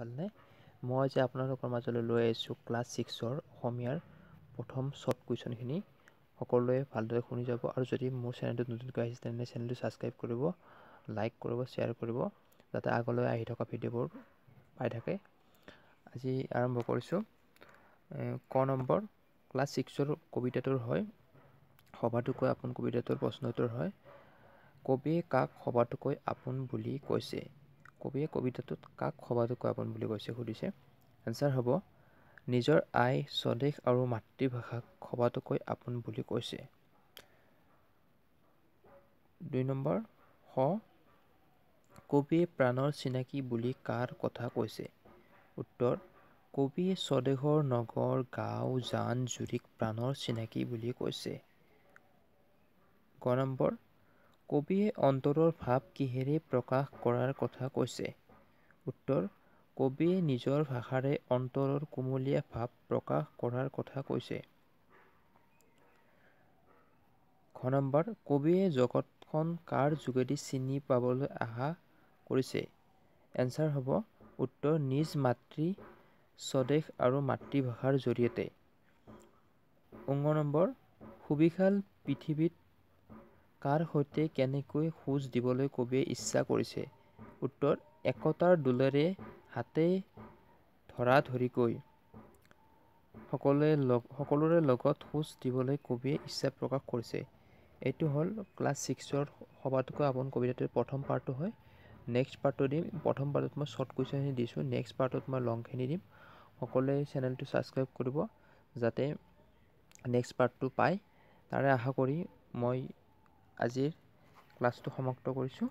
হ'লনে মই যে আপোনালোকৰ মাজলৈ লৈ আহিছোঁ ক্লাছ ছিক্সৰ অসমীয়াৰ প্ৰথম শ্বৰ্ট কুৱেশ্যনখিনি সকলোৱে ভালদৰে শুনি যাব আৰু যদি মোৰ চেনেলটো নতুনকৈ আহিছে তেনেহ'লে চেনেলটো ছাবস্ক্ৰাইব কৰিব লাইক কৰিব শ্বেয়াৰ কৰিব যাতে আগলৈ আহি থকা ভিডিঅ'বোৰ পাই থাকে আজি আৰম্ভ কৰিছোঁ ক নম্বৰ ক্লাছ ছিক্সৰ কবিতাটোৰ হয় সভাটোকৈ আপোন কবিতাটোৰ প্ৰশ্নটোৰ হয় কবিয়ে কাক সভাটোকৈ আপোন বুলি কৈছে কবিয়ে কবিতাটোত কাক সবাধু কোৱাবন বুলি কৈছে সুধিছে এনচাৰ হ'ব নিজৰ আই স্বদেশ আৰু মাতৃভাষাক সবাতোকৈ আপোন বুলি কৈছে দুই নম্বৰ স কবিয়ে প্ৰাণৰ চিনাকি বুলি কাৰ কথা কৈছে উত্তৰ কবিয়ে স্বদেশৰ নগৰ গাঁও জান জুৰিক প্ৰাণৰ চিনাকি বুলি কৈছে গ নম্বৰ কবিয়ে অন্তৰৰ ভাৱ কিহেৰে প্ৰকাশ কৰাৰ কথা কৈছে উত্তৰ কবিয়ে নিজৰ ভাষাৰে অন্তৰৰ কোমলীয়া ভাৱ প্ৰকাশ কৰাৰ কথা কৈছে ঘ নম্বৰ কবিয়ে জগতখন কাৰ যোগেদি চিনি পাবলৈ আশা কৰিছে এনচাৰ হ'ব উত্তৰ নিজ মাতৃ স্বদেশ আৰু মাতৃভাষাৰ জৰিয়তে ঊঙ নম্বৰ সুবিশাল পৃথিৱীত কাৰ সৈতে কেনেকৈ খোজ দিবলৈ কবিয়ে ইচ্ছা কৰিছে উত্তৰ একতাৰ দোলেৰে হাতে ধৰা ধৰিকৈ সকলোৱে লগ সকলোৰে লগত খোজ দিবলৈ কবিয়ে ইচ্ছা প্ৰকাশ কৰিছে এইটো হ'ল ক্লাছ ছিক্সৰ সবাতোকৈ আপোন কবিতাটোৰ প্ৰথম পাৰ্টটো হয় নেক্সট পাৰ্টটো দিম প্ৰথম পাৰ্টত মই শ্বৰ্ট কুৱেশ্যনখিনি দিছোঁ নেক্সট পাৰ্টত মই লংখিনি দিম সকলোৱে চেনেলটো ছাবস্ক্ৰাইব কৰিব যাতে নেক্সট পাৰ্টটো পায় তাৰে আশা কৰি মই আজিৰ ক্লাছটো সমাপ্ত কৰিছোঁ